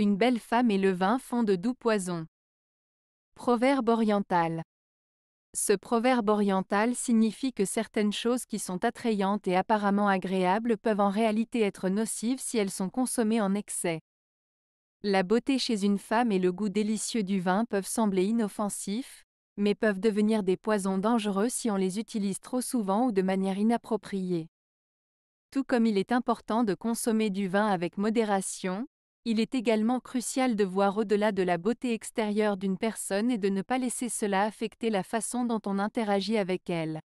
Une belle femme et le vin font de doux poisons. Proverbe oriental. Ce proverbe oriental signifie que certaines choses qui sont attrayantes et apparemment agréables peuvent en réalité être nocives si elles sont consommées en excès. La beauté chez une femme et le goût délicieux du vin peuvent sembler inoffensifs, mais peuvent devenir des poisons dangereux si on les utilise trop souvent ou de manière inappropriée. Tout comme il est important de consommer du vin avec modération, il est également crucial de voir au-delà de la beauté extérieure d'une personne et de ne pas laisser cela affecter la façon dont on interagit avec elle.